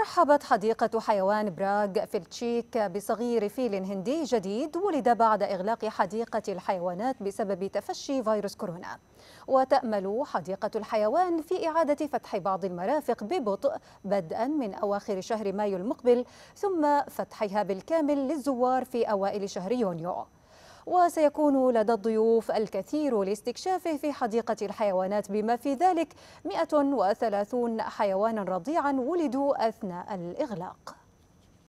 رحبت حديقة حيوان براغ في التشيك بصغير فيل هندي جديد ولد بعد إغلاق حديقة الحيوانات بسبب تفشي فيروس كورونا وتأمل حديقة الحيوان في إعادة فتح بعض المرافق ببطء بدءا من أواخر شهر مايو المقبل ثم فتحها بالكامل للزوار في أوائل شهر يونيو وسيكون لدى الضيوف الكثير لاستكشافه في حديقة الحيوانات بما في ذلك 130 حيوانا رضيعا ولدوا أثناء الإغلاق